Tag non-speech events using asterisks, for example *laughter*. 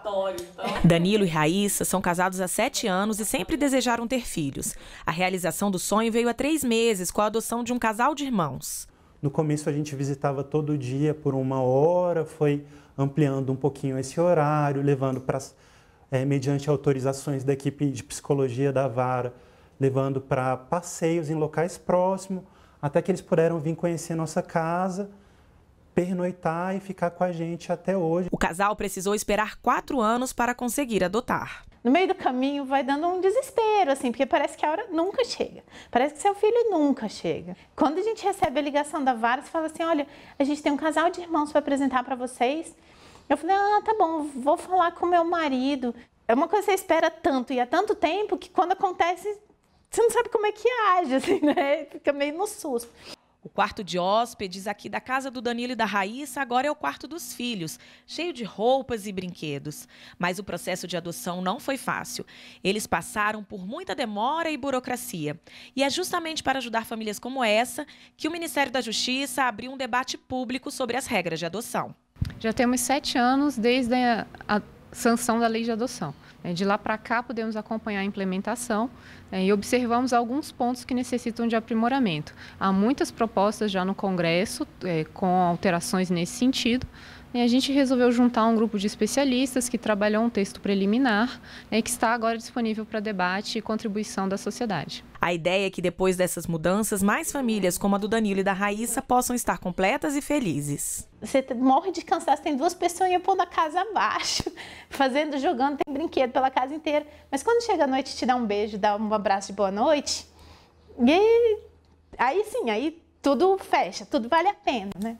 Então. Danilo e Raíssa são casados há sete anos e sempre desejaram ter filhos. A realização do sonho veio há três meses com a adoção de um casal de irmãos. No começo a gente visitava todo dia por uma hora, foi ampliando um pouquinho esse horário, levando para é, eh, mediante autorizações da equipe de psicologia da vara, levando para passeios em locais próximos, até que eles puderam vir conhecer nossa casa pernoitar e ficar com a gente até hoje. O casal precisou esperar quatro anos para conseguir adotar. No meio do caminho vai dando um desespero, assim, porque parece que a hora nunca chega. Parece que seu filho nunca chega. Quando a gente recebe a ligação da vara, você fala assim: olha, a gente tem um casal de irmãos para apresentar para vocês. Eu falei: ah, tá bom, vou falar com meu marido. É uma coisa que você espera tanto e há tanto tempo que quando acontece, você não sabe como é que age, *laughs* assim, né? Fica meio no susto. Quarto de hóspedes aqui da casa do Danilo e da Raíssa agora é o quarto dos filhos, cheio de roupas e brinquedos. Mas o processo de adoção não foi fácil. Eles passaram por muita demora e burocracia. E é justamente para ajudar famílias como essa que o Ministério da Justiça abriu um debate público sobre as regras de adoção. Já temos sete anos desde a sanção da lei de adoção. É, de lá para cá, podemos acompanhar a implementação é, e observamos alguns pontos que necessitam de aprimoramento. Há muitas propostas já no Congresso é, com alterações nesse sentido, e a gente resolveu juntar um grupo de especialistas que trabalhou um texto preliminar e né, que está agora disponível para debate e contribuição da sociedade. A ideia é que depois dessas mudanças, mais famílias como a do Danilo e da Raíssa possam estar completas e felizes. Você morre de cansaço, tem duas pessoas pondo a casa abaixo, *laughs* fazendo, jogando, tem brinquedo pela casa inteira. Mas quando chega a noite, te dá um beijo, dá um abraço de boa noite, e aí sim, aí tudo fecha, tudo vale a pena, né?